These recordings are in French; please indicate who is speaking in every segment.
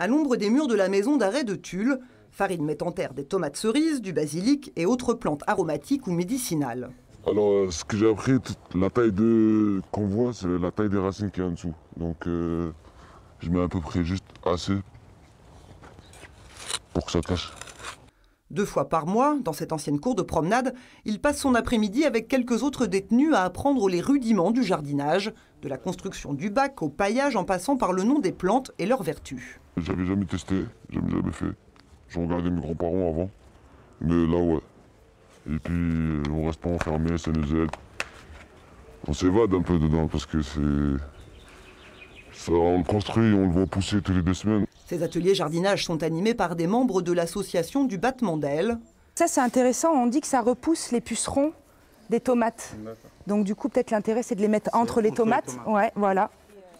Speaker 1: à l'ombre des murs de la maison d'arrêt de Tulle. Farid met en terre des tomates cerises, du basilic et autres plantes aromatiques ou médicinales.
Speaker 2: Alors, euh, ce que j'ai appris, la taille de qu'on voit, c'est la taille des racines qui est en dessous. Donc, euh, je mets à peu près juste assez pour que ça cache.
Speaker 1: Deux fois par mois, dans cette ancienne cour de promenade, il passe son après-midi avec quelques autres détenus à apprendre les rudiments du jardinage, de la construction du bac au paillage en passant par le nom des plantes et leurs
Speaker 2: vertus. J'avais jamais testé, j'avais jamais fait. J'ai regardé mes grands-parents avant, mais là ouais. Et puis on euh, reste pas enfermé, ça nous aide. On s'évade un peu dedans parce que c'est on le construit, on le voit pousser tous les deux semaines.
Speaker 1: Ces ateliers jardinage sont animés par des membres de l'association du battement d'ailes.
Speaker 3: Ça, c'est intéressant. On dit que ça repousse les pucerons des tomates. Donc, du coup, peut-être l'intérêt, c'est de les mettre entre les tomates. Ouais, voilà.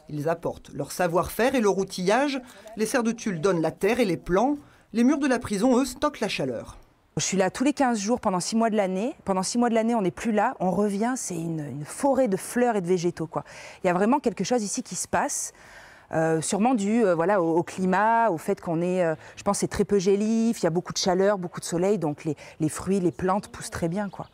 Speaker 1: Ils apportent leur savoir-faire et leur outillage.
Speaker 3: Les serres de tulle donnent la terre et les plants. Les murs de la prison, eux, stockent la chaleur je suis là tous les 15 jours pendant 6 mois de l'année. Pendant 6 mois de l'année, on n'est plus là, on revient, c'est une, forêt de fleurs et de végétaux. Quoi. Il y a vraiment quelque chose ici qui se passe. Euh, sûrement dû euh, voilà, au, climat, au fait qu'on est, euh, je pense, c'est très peu gélif, il y a beaucoup de chaleur, beaucoup de soleil, donc les, fruits, les plantes poussent très bien. quoi.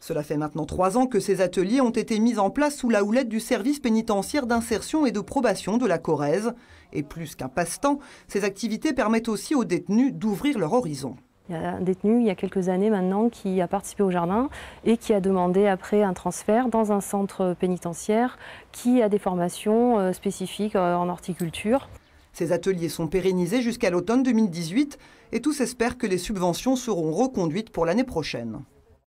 Speaker 3: Cela fait maintenant
Speaker 1: trois ans que ces ateliers ont été mis en place sous la houlette du service pénitentiaire d'insertion et de probation de la Corrèze. Et plus qu'un passe-temps, ces activités permettent aussi aux détenus d'ouvrir leur horizon.
Speaker 3: Il y a un détenu, il y a quelques années maintenant, qui a participé au jardin et qui a demandé après un transfert dans un centre pénitentiaire qui a des formations euh, spécifiques euh, en horticulture.
Speaker 1: Ces ateliers sont pérennisés jusqu'à l'automne 2018 et tous espèrent que les subventions seront reconduites pour l'année prochaine.